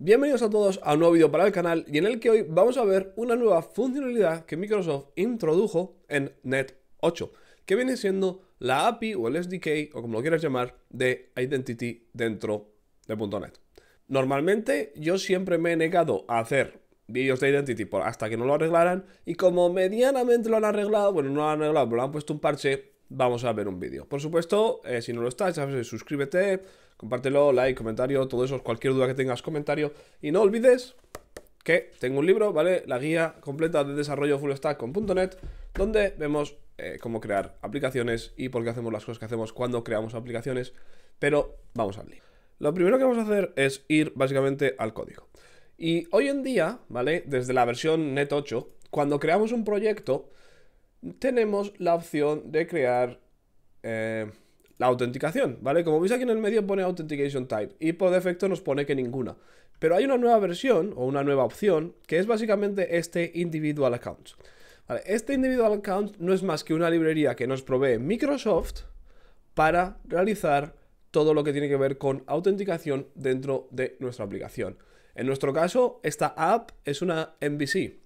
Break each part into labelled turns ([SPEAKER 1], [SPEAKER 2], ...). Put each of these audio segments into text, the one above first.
[SPEAKER 1] Bienvenidos a todos a un nuevo vídeo para el canal y en el que hoy vamos a ver una nueva funcionalidad que Microsoft introdujo en Net 8, que viene siendo la API o el SDK o como lo quieras llamar de Identity dentro de .NET. Normalmente yo siempre me he negado a hacer vídeos de Identity hasta que no lo arreglaran y como medianamente lo han arreglado, bueno no lo han arreglado pero lo han puesto un parche, vamos a ver un vídeo. Por supuesto, eh, si no lo estás, sabes, suscríbete, Compártelo, like, comentario, todo eso, cualquier duda que tengas, comentario. Y no olvides que tengo un libro, ¿vale? La guía completa de desarrollo full donde vemos eh, cómo crear aplicaciones y por qué hacemos las cosas que hacemos cuando creamos aplicaciones. Pero vamos al lío. Lo primero que vamos a hacer es ir básicamente al código. Y hoy en día, ¿vale? Desde la versión Net 8, cuando creamos un proyecto, tenemos la opción de crear eh, la autenticación, ¿vale? Como veis aquí en el medio pone Authentication Type y por defecto nos pone que ninguna. Pero hay una nueva versión o una nueva opción que es básicamente este Individual Account. Este Individual Account no es más que una librería que nos provee Microsoft para realizar todo lo que tiene que ver con autenticación dentro de nuestra aplicación. En nuestro caso, esta app es una MVC,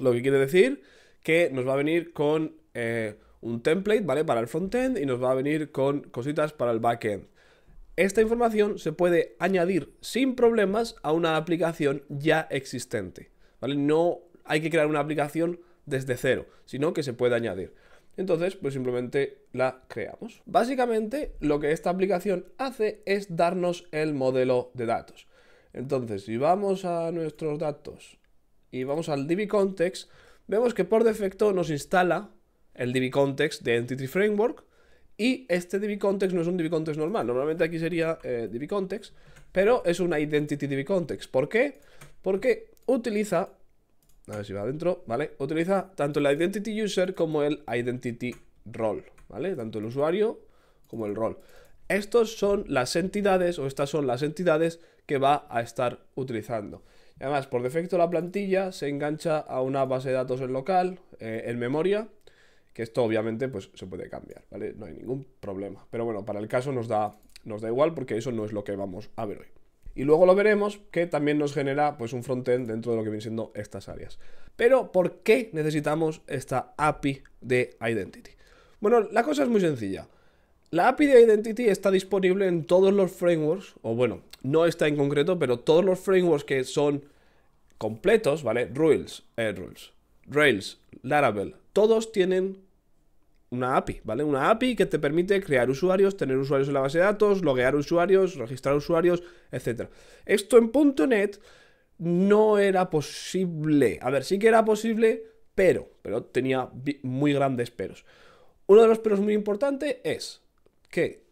[SPEAKER 1] lo que quiere decir que nos va a venir con... Eh, un template, ¿vale? Para el frontend y nos va a venir con cositas para el backend. Esta información se puede añadir sin problemas a una aplicación ya existente, ¿vale? No hay que crear una aplicación desde cero, sino que se puede añadir. Entonces, pues simplemente la creamos. Básicamente, lo que esta aplicación hace es darnos el modelo de datos. Entonces, si vamos a nuestros datos y vamos al DB Context, vemos que por defecto nos instala el DB Context de Entity Framework. Y este DB Context no es un DB Context normal. Normalmente aquí sería eh, DbContext Context, pero es un Identity DB Context. ¿Por qué? Porque utiliza. A ver si va adentro, ¿vale? Utiliza tanto el Identity User como el Identity Role, ¿vale? Tanto el usuario como el rol. Estos son las entidades o estas son las entidades que va a estar utilizando. además, por defecto la plantilla se engancha a una base de datos en local, eh, en memoria, que esto obviamente pues se puede cambiar, ¿vale? No hay ningún problema. Pero bueno, para el caso nos da, nos da igual porque eso no es lo que vamos a ver hoy. Y luego lo veremos que también nos genera pues un frontend dentro de lo que vienen siendo estas áreas. Pero ¿por qué necesitamos esta API de Identity? Bueno, la cosa es muy sencilla. La API de Identity está disponible en todos los frameworks, o bueno, no está en concreto, pero todos los frameworks que son completos, ¿vale? Rules, eh, Rails, Laravel, todos tienen una API, ¿vale? Una API que te permite crear usuarios, tener usuarios en la base de datos, loguear usuarios, registrar usuarios, etc. Esto en .NET no era posible. A ver, sí que era posible, pero, pero tenía muy grandes peros. Uno de los peros muy importantes es que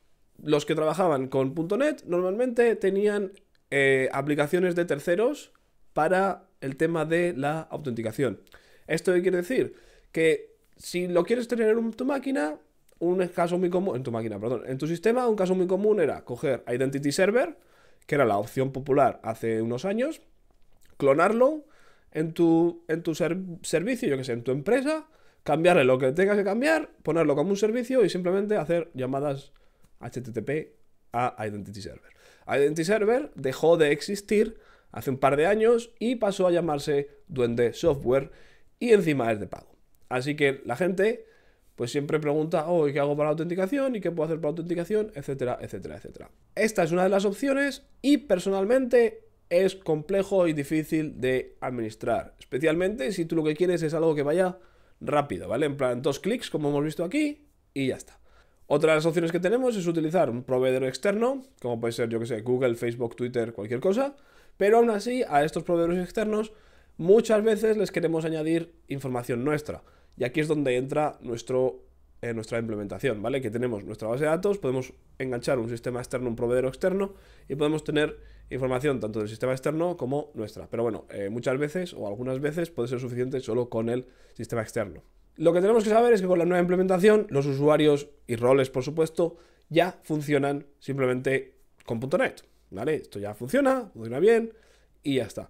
[SPEAKER 1] los que trabajaban con .NET normalmente tenían eh, aplicaciones de terceros para el tema de la autenticación. ¿Esto qué quiere decir? que si lo quieres tener en tu máquina, un caso muy común, en tu máquina, perdón, en tu sistema, un caso muy común era coger Identity Server, que era la opción popular hace unos años, clonarlo en tu, en tu servicio, yo que sé, en tu empresa, cambiarle lo que tengas que cambiar, ponerlo como un servicio y simplemente hacer llamadas HTTP a Identity Server. Identity Server dejó de existir hace un par de años y pasó a llamarse Duende Software y encima es de pago. Así que la gente pues siempre pregunta, oh, ¿y qué hago para la autenticación? ¿Y qué puedo hacer para la autenticación? Etcétera, etcétera, etcétera. Esta es una de las opciones y personalmente es complejo y difícil de administrar, especialmente si tú lo que quieres es algo que vaya rápido, ¿vale? En plan, dos clics, como hemos visto aquí, y ya está. Otra de las opciones que tenemos es utilizar un proveedor externo, como puede ser, yo que sé, Google, Facebook, Twitter, cualquier cosa, pero aún así a estos proveedores externos muchas veces les queremos añadir información nuestra. Y aquí es donde entra nuestro, eh, nuestra implementación, ¿vale? Que tenemos nuestra base de datos, podemos enganchar un sistema externo, un proveedor externo y podemos tener información tanto del sistema externo como nuestra. Pero bueno, eh, muchas veces o algunas veces puede ser suficiente solo con el sistema externo. Lo que tenemos que saber es que con la nueva implementación los usuarios y roles, por supuesto, ya funcionan simplemente con .NET, ¿vale? Esto ya funciona, funciona bien y ya está.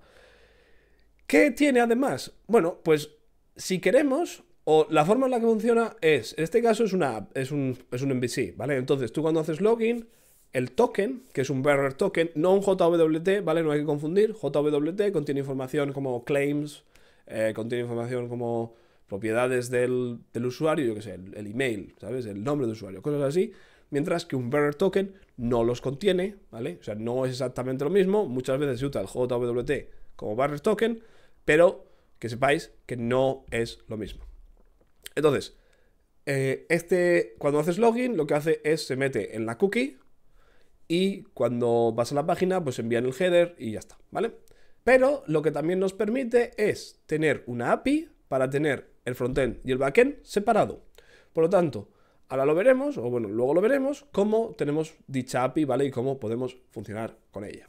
[SPEAKER 1] ¿Qué tiene además? Bueno, pues si queremos o la forma en la que funciona es, en este caso es una es un, es un MVC, ¿vale? Entonces tú cuando haces login, el token, que es un bearer token, no un JWT, ¿vale? No hay que confundir. JWT contiene información como claims, eh, contiene información como propiedades del, usuario, yo qué sé, el, email, ¿sabes? El nombre de usuario, cosas así. Mientras que un bearer token no los contiene, ¿vale? O sea, no es exactamente lo mismo. Muchas veces se usa el JWT como bearer token, pero que sepáis que no es lo mismo. Entonces, eh, este, cuando haces login, lo que hace es se mete en la cookie y cuando vas a la página, pues envían el header y ya está, ¿vale? Pero lo que también nos permite es tener una API para tener el frontend y el backend separado. Por lo tanto, ahora lo veremos, o bueno, luego lo veremos, cómo tenemos dicha API, ¿vale? Y cómo podemos funcionar con ella.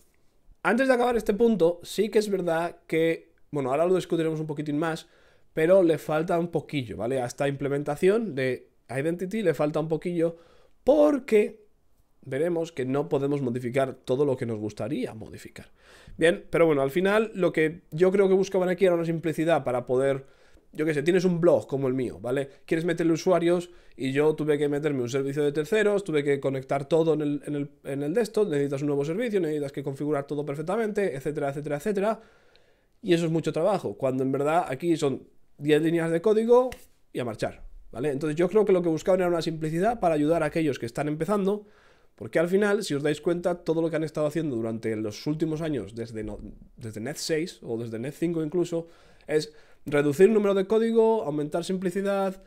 [SPEAKER 1] Antes de acabar este punto, sí que es verdad que, bueno, ahora lo discutiremos un poquitín más, pero le falta un poquillo, ¿vale? A esta implementación de Identity le falta un poquillo porque veremos que no podemos modificar todo lo que nos gustaría modificar. Bien, pero bueno, al final lo que yo creo que buscaban aquí era una simplicidad para poder, yo qué sé, tienes un blog como el mío, ¿vale? Quieres meterle usuarios y yo tuve que meterme un servicio de terceros, tuve que conectar todo en el, en desktop, necesitas un nuevo servicio, necesitas que configurar todo perfectamente, etcétera, etcétera, etcétera. Y eso es mucho trabajo, cuando en verdad aquí son 10 líneas de código y a marchar. ¿Vale? Entonces yo creo que lo que buscaban era una simplicidad para ayudar a aquellos que están empezando, porque al final, si os dais cuenta, todo lo que han estado haciendo durante los últimos años, desde, desde Net 6 o desde Net 5 incluso, es reducir el número de código, aumentar simplicidad.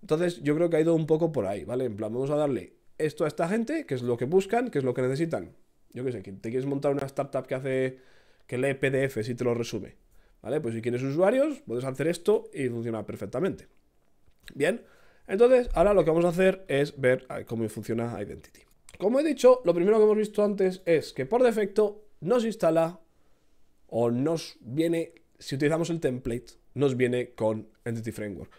[SPEAKER 1] Entonces yo creo que ha ido un poco por ahí, ¿vale? En plan, vamos a darle esto a esta gente, que es lo que buscan, que es lo que necesitan. Yo qué sé, que te quieres montar una startup que hace que lee PDFs y te lo resume ¿Vale? Pues si tienes usuarios, puedes hacer esto y funciona perfectamente. Bien, entonces ahora lo que vamos a hacer es ver ah, cómo funciona Identity. Como he dicho, lo primero que hemos visto antes es que por defecto nos instala o nos viene, si utilizamos el template, nos viene con Entity Framework.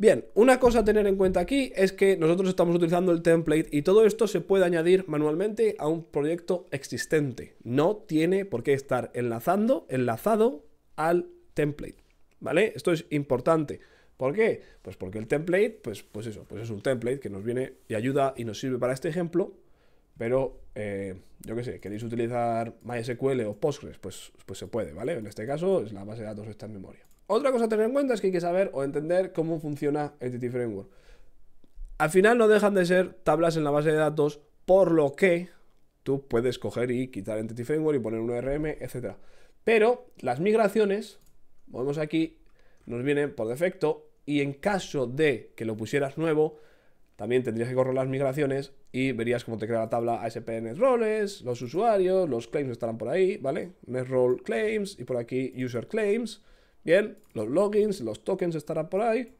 [SPEAKER 1] Bien, una cosa a tener en cuenta aquí es que nosotros estamos utilizando el template y todo esto se puede añadir manualmente a un proyecto existente. No tiene por qué estar enlazando, enlazado al template, ¿vale? Esto es importante. ¿Por qué? Pues porque el template, pues, pues eso, pues es un template que nos viene y ayuda y nos sirve para este ejemplo, pero eh, yo qué sé, queréis utilizar MySQL o Postgres, pues, pues se puede, ¿vale? En este caso es la base de datos está en memoria. Otra cosa a tener en cuenta es que hay que saber o entender cómo funciona entity framework. Al final no dejan de ser tablas en la base de datos, por lo que tú puedes coger y quitar entity framework y poner un ORM, e etc. Pero las migraciones, vemos aquí, nos vienen por defecto y en caso de que lo pusieras nuevo, también tendrías que correr las migraciones y verías cómo te crea la tabla ASP roles, los usuarios, los claims estarán por ahí, ¿vale? Role claims y por aquí user claims. Bien, los logins, los tokens estarán por ahí,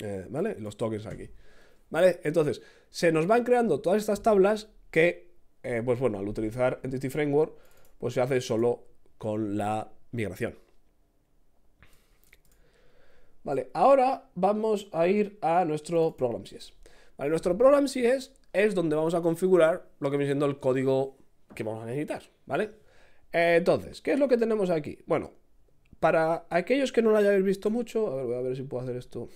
[SPEAKER 1] eh, ¿vale? Los tokens aquí, ¿vale? Entonces, se nos van creando todas estas tablas que, eh, pues bueno, al utilizar Entity Framework, pues se hace solo con la migración. Vale, ahora vamos a ir a nuestro Program Vale, nuestro Program es donde vamos a configurar lo que viene siendo el código que vamos a necesitar, ¿vale? Eh, entonces, ¿qué es lo que tenemos aquí? Bueno, para aquellos que no lo hayáis visto mucho, a ver, voy a ver si puedo hacer esto.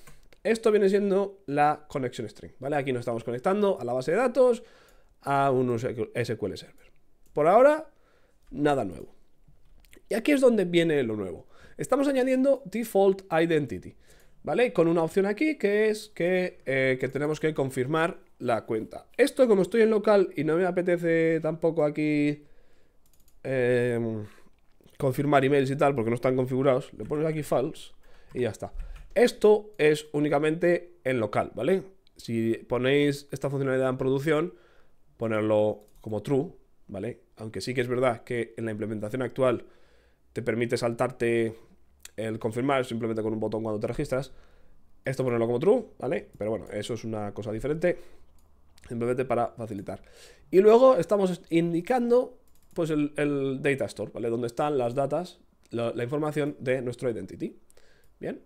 [SPEAKER 1] Esto viene siendo la connection string, ¿vale? Aquí nos estamos conectando a la base de datos, a un SQL Server. Por ahora, nada nuevo. Y aquí es donde viene lo nuevo. Estamos añadiendo Default Identity, ¿vale? Con una opción aquí que es que, eh, tenemos que confirmar la cuenta. Esto, como estoy en local y no me apetece tampoco aquí... Eh, confirmar emails y tal, porque no están configurados, le pones aquí false y ya está. Esto es únicamente en local, ¿vale? Si ponéis esta funcionalidad en producción, ponerlo como true, ¿vale? Aunque sí que es verdad que en la implementación actual te permite saltarte el confirmar simplemente con un botón cuando te registras. Esto ponerlo como true, ¿vale? Pero bueno, eso es una cosa diferente, simplemente para facilitar. Y luego estamos indicando pues el, data store, ¿vale? Donde están las datas, la, información de nuestro identity. Bien.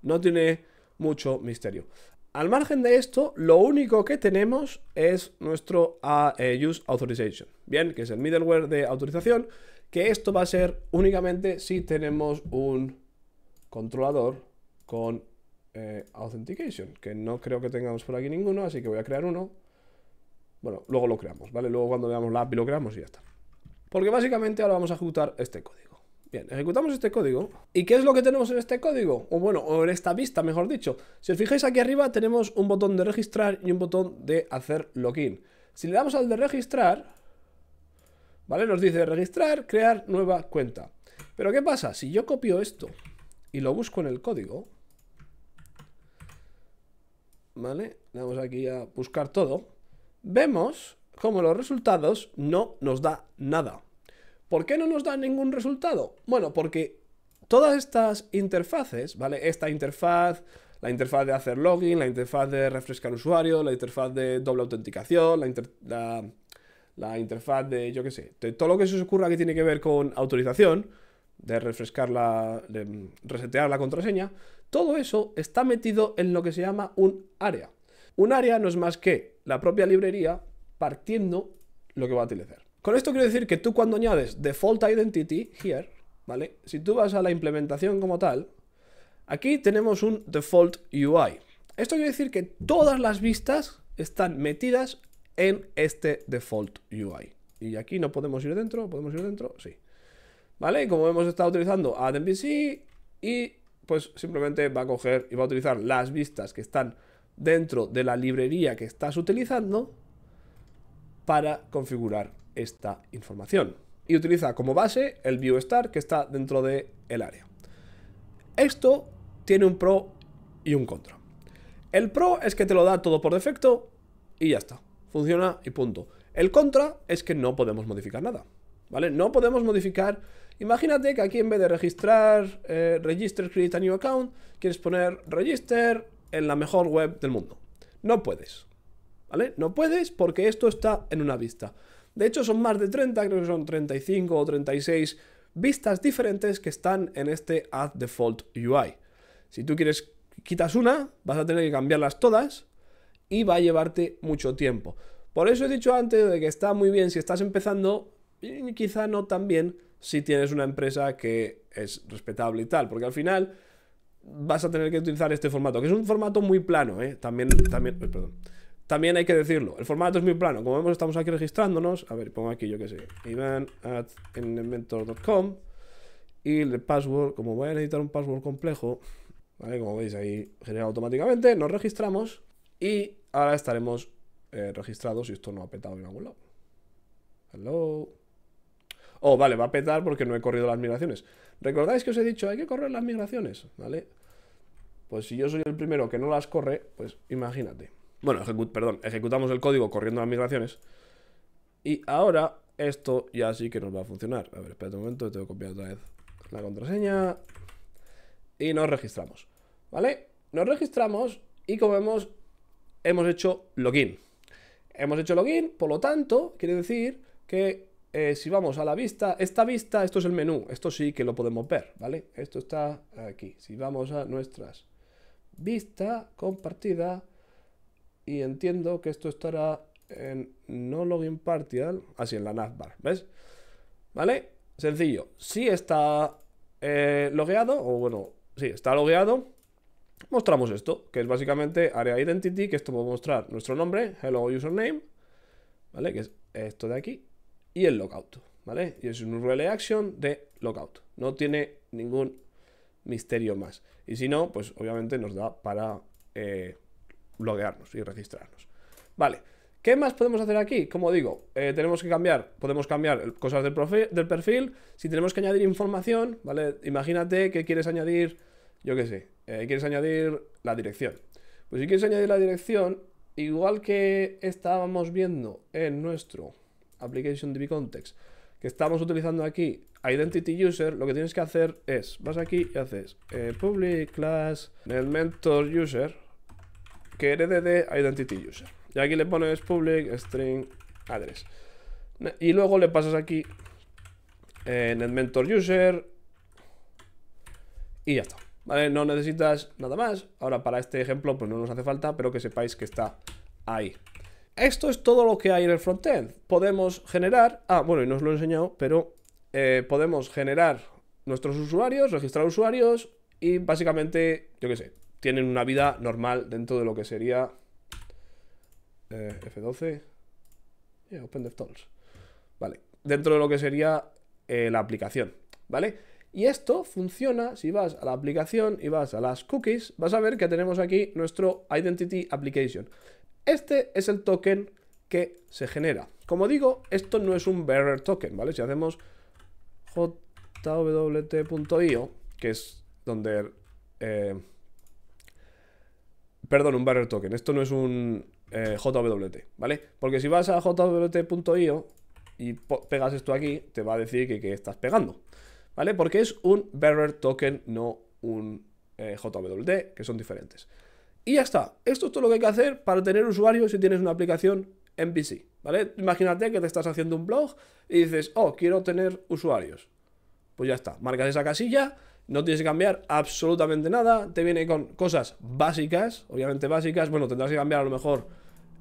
[SPEAKER 1] No tiene mucho misterio. Al margen de esto, lo único que tenemos es nuestro e Use Authorization, bien, que es el middleware de autorización, que esto va a ser únicamente si tenemos un controlador con eh, Authentication, que no creo que tengamos por aquí ninguno, así que voy a crear uno bueno, luego lo creamos, ¿vale? Luego cuando veamos la API lo creamos y ya está. Porque básicamente ahora vamos a ejecutar este código. Bien, ejecutamos este código. ¿Y qué es lo que tenemos en este código? O bueno, o en esta vista, mejor dicho. Si os fijáis aquí arriba tenemos un botón de registrar y un botón de hacer login. Si le damos al de registrar, ¿vale? Nos dice registrar, crear nueva cuenta. Pero ¿qué pasa? Si yo copio esto y lo busco en el código, ¿vale? Le damos aquí a buscar todo vemos como los resultados no nos da nada. ¿Por qué no nos da ningún resultado? Bueno, porque todas estas interfaces, ¿vale? Esta interfaz, la interfaz de hacer login, la interfaz de refrescar usuario, la interfaz de doble autenticación, la, interfaz de, yo qué sé, todo lo que se os ocurra que tiene que ver con autorización, de refrescar la, de resetear la contraseña, todo eso está metido en lo que se llama un área. Un área no es más que la propia librería partiendo lo que va a utilizar. Con esto quiero decir que tú cuando añades default identity here, ¿vale? Si tú vas a la implementación como tal, aquí tenemos un default UI. Esto quiere decir que todas las vistas están metidas en este default UI. Y aquí no podemos ir dentro, podemos ir dentro, sí. ¿Vale? Como hemos estado utilizando AdMVC y pues simplemente va a coger y va a utilizar las vistas que están dentro de la librería que estás utilizando para configurar esta información. Y utiliza como base el ViewStar que está dentro del el área. Esto tiene un pro y un contra. El pro es que te lo da todo por defecto y ya está. Funciona y punto. El contra es que no podemos modificar nada. ¿Vale? No podemos modificar. Imagínate que aquí en vez de registrar eh, Register Create a New Account, quieres poner Register en la mejor web del mundo. No puedes. ¿Vale? No puedes porque esto está en una vista. De hecho, son más de 30, creo que son 35 o 36 vistas diferentes que están en este Add Default UI. Si tú quieres, quitas una, vas a tener que cambiarlas todas y va a llevarte mucho tiempo. Por eso he dicho antes de que está muy bien si estás empezando, y quizá no tan bien si tienes una empresa que es respetable y tal, porque al final vas a tener que utilizar este formato, que es un formato muy plano, ¿eh? También, también, perdón. También hay que decirlo, el formato es muy plano. Como vemos, estamos aquí registrándonos. A ver, pongo aquí, yo qué sé, ivan at inventor.com y el password, como voy a necesitar un password complejo, ¿vale? Como veis ahí, genera automáticamente, nos registramos y ahora estaremos eh, registrados y esto no ha petado en algún lado. Hello oh, vale, va a petar porque no he corrido las migraciones. ¿Recordáis que os he dicho, hay que correr las migraciones? ¿Vale? Pues si yo soy el primero que no las corre, pues imagínate. Bueno, perdón, ejecutamos el código corriendo las migraciones. Y ahora esto ya sí que nos va a funcionar. A ver, espérate un momento, tengo que copiar otra vez la contraseña. Y nos registramos. ¿Vale? Nos registramos y como vemos, hemos hecho login. Hemos hecho login, por lo tanto, quiere decir que eh, si vamos a la vista, esta vista, esto es el menú, esto sí que lo podemos ver, ¿vale? Esto está aquí. Si vamos a nuestras vistas compartida, y entiendo que esto estará en no login partial, así en la navbar, ¿ves? ¿Vale? Sencillo, si está eh, logueado, o bueno, si está logueado, mostramos esto, que es básicamente área identity, que esto va a mostrar nuestro nombre, hello username, ¿vale? Que es esto de aquí, y el lockout, ¿vale? Y es un relay action de lockout. No tiene ningún misterio más. Y si no, pues obviamente nos da para eh, loguearnos y registrarnos. Vale. ¿Qué más podemos hacer aquí? Como digo, eh, tenemos que cambiar, podemos cambiar cosas del, perfil. Si tenemos que añadir información, ¿vale? Imagínate que quieres añadir, yo qué sé, eh, quieres añadir la dirección. Pues si quieres añadir la dirección, igual que estábamos viendo en nuestro application DB context que estamos utilizando aquí identity user, lo que tienes que hacer es, vas aquí y haces eh, public class el mentor user que herede de identity user. Y aquí le pones public string address. Y luego le pasas aquí en eh, el mentor user y ya está. ¿Vale? No necesitas nada más. Ahora para este ejemplo pues no nos hace falta, pero que sepáis que está ahí. Esto es todo lo que hay en el frontend. Podemos generar, ah, bueno, y no os lo he enseñado, pero eh, podemos generar nuestros usuarios, registrar usuarios y básicamente, yo qué sé, tienen una vida normal dentro de lo que sería eh, F12, Open vale, dentro de lo que sería eh, la aplicación, ¿vale? Y esto funciona si vas a la aplicación y vas a las cookies, vas a ver que tenemos aquí nuestro Identity Application. Este es el token que se genera. Como digo, esto no es un bearer token, ¿vale? Si hacemos jwt.io, que es donde... Eh, perdón, un bearer token. Esto no es un eh, JWT, ¿vale? Porque si vas a jwt.io y pegas esto aquí, te va a decir que, estás pegando, ¿vale? Porque es un bearer token, no un eh, JWT, que son diferentes. Y ya está. Esto es todo lo que hay que hacer para tener usuarios si tienes una aplicación en PC. ¿Vale? Imagínate que te estás haciendo un blog y dices, oh, quiero tener usuarios. Pues ya está. Marcas esa casilla, no tienes que cambiar absolutamente nada. Te viene con cosas básicas, obviamente básicas. Bueno, tendrás que cambiar a lo mejor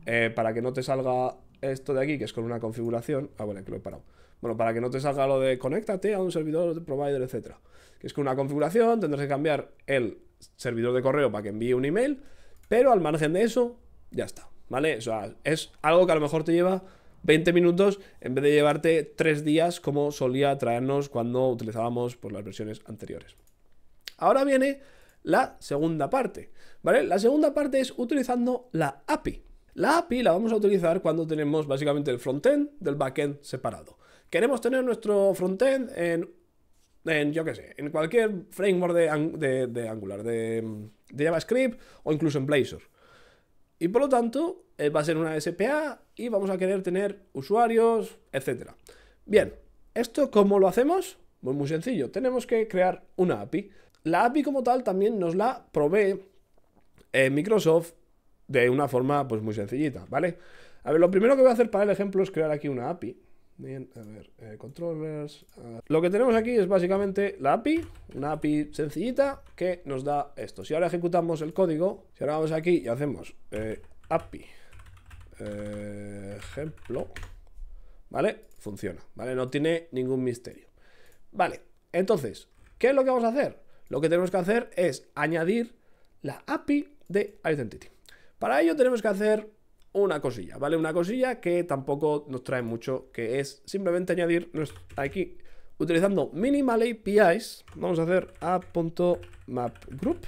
[SPEAKER 1] eh, para que no te salga esto de aquí, que es con una configuración. Ah, bueno, que lo he parado. Bueno, para que no te salga lo de conéctate a un servidor de provider, etcétera. Que es con una configuración, tendrás que cambiar el servidor de correo para que envíe un email, pero al margen de eso, ya está, ¿vale? O es algo que a lo mejor te lleva 20 minutos en vez de llevarte 3 días como solía traernos cuando utilizábamos por pues, las versiones anteriores. Ahora viene la segunda parte, ¿vale? La segunda parte es utilizando la API. La API la vamos a utilizar cuando tenemos básicamente el frontend del backend separado. Queremos tener nuestro frontend en en, yo qué sé, en cualquier framework de, Angular, de, JavaScript o incluso en Blazor. Y por lo tanto, eh, va a ser una SPA y vamos a querer tener usuarios, etc. Bien, ¿esto cómo lo hacemos? Muy, pues muy sencillo, tenemos que crear una API. La API como tal también nos la provee eh, Microsoft de una forma pues muy sencillita, ¿vale? A ver, lo primero que voy a hacer para el ejemplo es crear aquí una API Bien, a ver, eh, controllers. Lo que tenemos aquí es básicamente la API, una API sencillita que nos da esto. Si ahora ejecutamos el código, si ahora vamos aquí y hacemos eh, API eh, ejemplo, ¿vale? Funciona, ¿vale? No tiene ningún misterio. Vale, entonces, ¿qué es lo que vamos a hacer? Lo que tenemos que hacer es añadir la API de Identity. Para ello tenemos que hacer una cosilla, ¿vale? Una cosilla que tampoco nos trae mucho, que es simplemente añadir aquí, utilizando minimal APIs, vamos a hacer group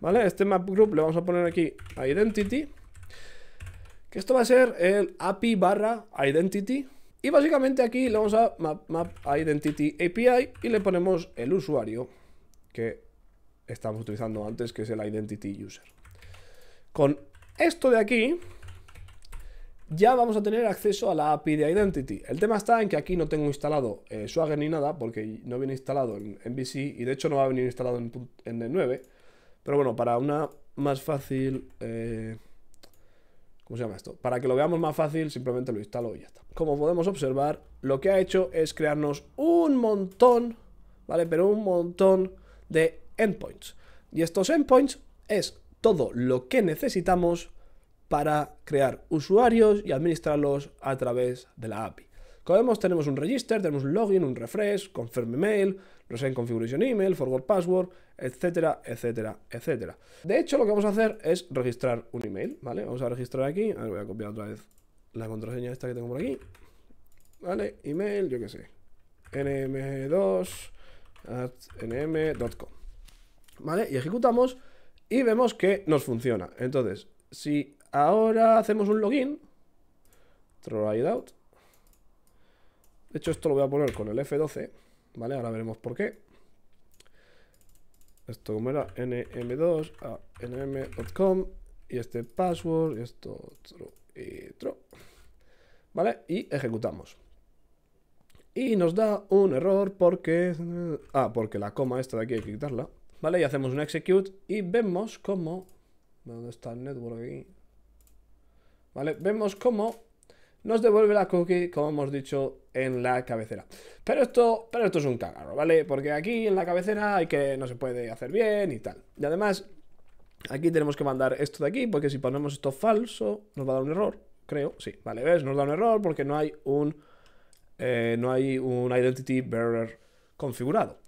[SPEAKER 1] ¿vale? Este mapgroup le vamos a poner aquí a identity, que esto va a ser el API barra identity, y básicamente aquí le vamos a map, map identity API y le ponemos el usuario que estamos utilizando antes, que es el identity user. Con esto de aquí, ya vamos a tener acceso a la API de Identity. El tema está en que aquí no tengo instalado eh, Swagger ni nada, porque no viene instalado en, MVC y de hecho no va a venir instalado en, n 9. Pero bueno, para una más fácil... Eh, ¿Cómo se llama esto? Para que lo veamos más fácil, simplemente lo instalo y ya está. Como podemos observar, lo que ha hecho es crearnos un montón, ¿vale? Pero un montón de endpoints. Y estos endpoints es todo lo que necesitamos para crear usuarios y administrarlos a través de la API. Como vemos, tenemos un register, tenemos un login, un refresh, confirm email, resend configuration email, forward password, etcétera, etcétera, etcétera. De hecho, lo que vamos a hacer es registrar un email, ¿vale? Vamos a registrar aquí, voy a copiar otra vez la contraseña esta que tengo por aquí, ¿vale? Email, yo qué sé, nm2 nm.com, ¿vale? Y ejecutamos y vemos que nos funciona. Entonces, si Ahora hacemos un login. Try it out. De hecho, esto lo voy a poner con el F12. ¿Vale? Ahora veremos por qué. Esto como era nm2 a nm.com y este password y esto otro y ¿Vale? Y ejecutamos. Y nos da un error porque... Ah, porque la coma esta de aquí hay que quitarla. ¿Vale? Y hacemos un execute y vemos cómo... ¿Dónde está el network aquí? ¿vale? Vemos cómo nos devuelve la cookie, como hemos dicho, en la cabecera. Pero esto, pero esto es un cagarro, ¿vale? Porque aquí en la cabecera hay que no se puede hacer bien y tal. Y además, aquí tenemos que mandar esto de aquí, porque si ponemos esto falso, nos va a dar un error, creo. Sí, vale, ¿ves? Nos da un error porque no hay un, eh, no hay un identity bearer configurado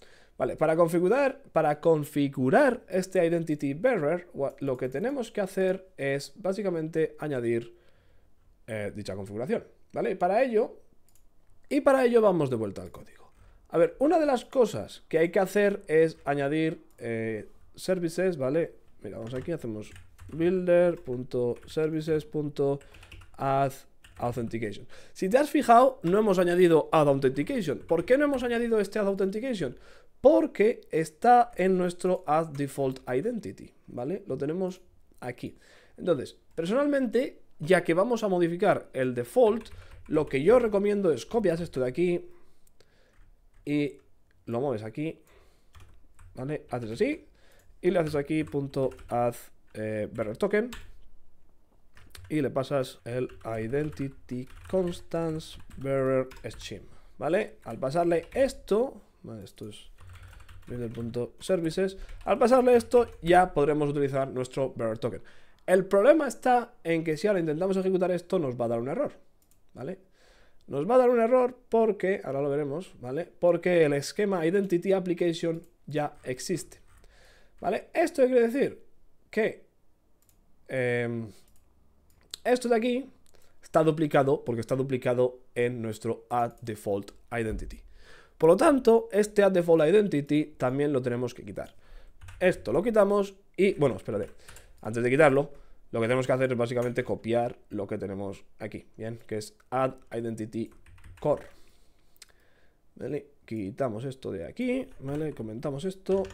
[SPEAKER 1] para configurar, este Identity Bearer, lo que tenemos que hacer es básicamente añadir eh, dicha configuración. ¿Vale? para ello, y para ello vamos de vuelta al código. A ver, una de las cosas que hay que hacer es añadir eh, services, ¿vale? Mira, vamos aquí, hacemos builder.services.add Authentication. Si te has fijado, no hemos añadido Add Authentication. ¿Por qué no hemos añadido este Add Authentication? Porque está en nuestro Add Default Identity, ¿vale? Lo tenemos aquí. Entonces, personalmente, ya que vamos a modificar el default, lo que yo recomiendo es copias esto de aquí y lo mueves aquí, ¿vale? Haces así y le haces aquí punto add eh, token y le pasas el identity constants bearer scheme, ¿vale? Al pasarle esto, esto es el punto services, al pasarle esto ya podremos utilizar nuestro bearer token. El problema está en que si ahora intentamos ejecutar esto nos va a dar un error, ¿vale? Nos va a dar un error porque, ahora lo veremos, ¿vale? Porque el esquema Identity Application ya existe, ¿vale? Esto quiere decir que em, esto de aquí está duplicado porque está duplicado en nuestro add default identity. Por lo tanto, este add default identity también lo tenemos que quitar. Esto lo quitamos y, bueno, espérate, antes de quitarlo, lo que tenemos que hacer es básicamente copiar lo que tenemos aquí, ¿bien? Que es add identity core. ¿Vale? Quitamos esto de aquí, ¿vale? Comentamos esto,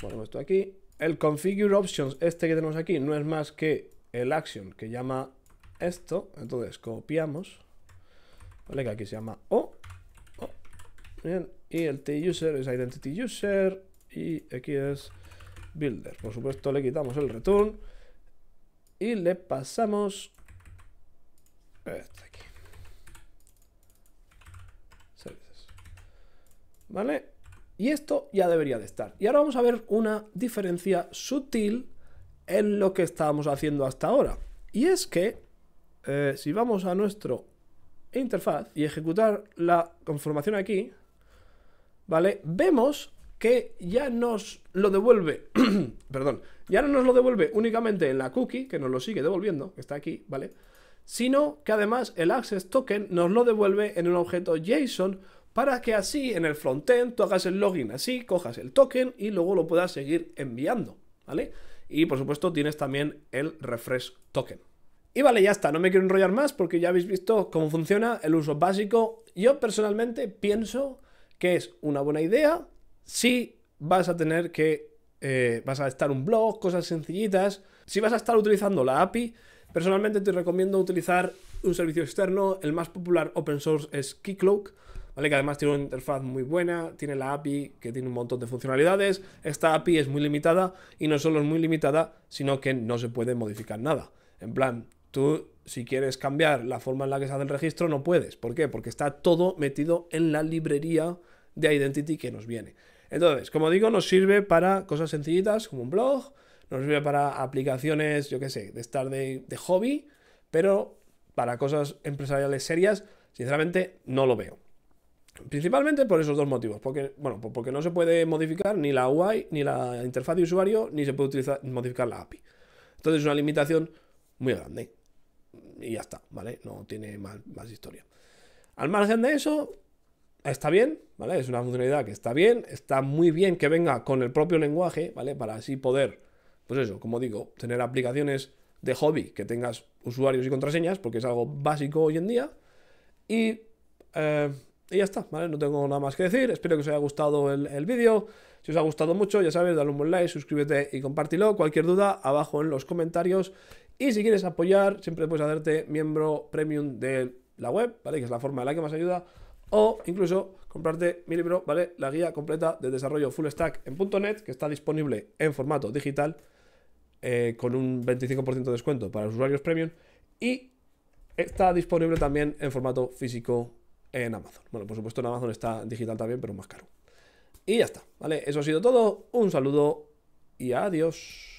[SPEAKER 1] ponemos esto aquí. El configure options, este que tenemos aquí, no es más que el action que llama esto. Entonces copiamos. ¿Vale? Que aquí se llama O. bien. Y el tuser es identity user. Y aquí es builder. Por supuesto le quitamos el return. Y le pasamos este aquí. Services. ¿Vale? Y esto ya debería de estar. Y ahora vamos a ver una diferencia sutil en lo que estábamos haciendo hasta ahora. Y es que eh, si vamos a nuestro interfaz y ejecutar la conformación aquí, ¿vale? Vemos que ya nos lo devuelve, perdón, ya no nos lo devuelve únicamente en la cookie, que nos lo sigue devolviendo, que está aquí, ¿vale? Sino que además el access token nos lo devuelve en un objeto JSON para que así en el frontend tú hagas el login así, cojas el token y luego lo puedas seguir enviando, ¿vale? Y por supuesto tienes también el refresh token. Y vale, ya está, no me quiero enrollar más porque ya habéis visto cómo funciona el uso básico. Yo personalmente pienso que es una buena idea si vas a tener que, eh, vas a estar un blog, cosas sencillitas. Si vas a estar utilizando la API, personalmente te recomiendo utilizar un servicio externo. El más popular open source es Keycloak. ¿Vale? Que además tiene una interfaz muy buena, tiene la API que tiene un montón de funcionalidades. Esta API es muy limitada y no solo es muy limitada, sino que no se puede modificar nada. En plan, Tú, si quieres cambiar la forma en la que se hace el registro, no puedes. ¿Por qué? Porque está todo metido en la librería de Identity que nos viene. Entonces, como digo, nos sirve para cosas sencillitas como un blog, nos sirve para aplicaciones, yo qué sé, de estar de, hobby, pero para cosas empresariales serias, sinceramente no lo veo. Principalmente por esos dos motivos, porque, bueno, porque no se puede modificar ni la UI, ni la interfaz de usuario, ni se puede utilizar, modificar la API. Entonces es una limitación muy grande y ya está, ¿vale? No tiene más, historia. Al margen de eso, está bien, ¿vale? Es una funcionalidad que está bien, está muy bien que venga con el propio lenguaje, ¿vale? Para así poder, pues eso, como digo, tener aplicaciones de hobby que tengas usuarios y contraseñas, porque es algo básico hoy en día. Y, eh, y ya está, ¿vale? No tengo nada más que decir, espero que os haya gustado el, el vídeo. Si os ha gustado mucho, ya sabes, dale un buen like, suscríbete y compártelo. Cualquier duda, abajo en los comentarios. Y si quieres apoyar, siempre puedes hacerte miembro premium de la web, ¿vale? Que es la forma en la que más ayuda. O incluso comprarte mi libro, ¿vale? La guía completa de desarrollo full stack en .NET, que está disponible en formato digital, eh, con un 25% de descuento para los usuarios premium. Y está disponible también en formato físico en Amazon. Bueno, por supuesto en Amazon está digital también, pero más caro. Y ya está, ¿vale? Eso ha sido todo. Un saludo y adiós.